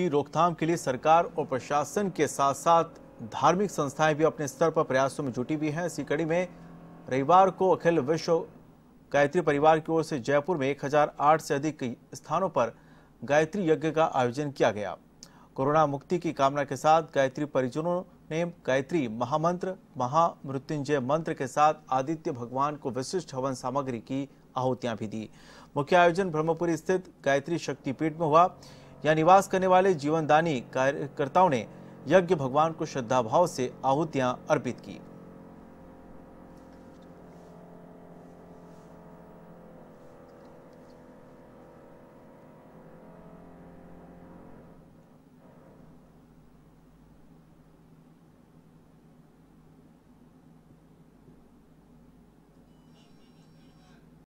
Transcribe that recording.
की रोकथाम के लिए सरकार और प्रशासन के साथ साथ धार्मिक संस्थाएं भी अपने स्तर पर प्रयासों में जुटी हुई हैं इसी कड़ी में रविवार को अखिल विश्व गायत्री परिवार की ओर से जयपुर में 1008 से अधिक स्थानों पर गायत्री यज्ञ का आयोजन किया गया कोरोना मुक्ति की कामना के साथ गायत्री परिजनों ने गायत्री महामंत्र महामृत्युंजय मंत्र के साथ आदित्य भगवान को विशिष्ट हवन सामग्री की आहुतियां भी दी मुख्य आयोजन ब्रह्मपुरी स्थित गायत्री शक्तिपीठ में हुआ या निवास करने वाले जीवनदानी कार्यकर्ताओं ने यज्ञ भगवान को श्रद्धा भाव से आहुतियां अर्पित की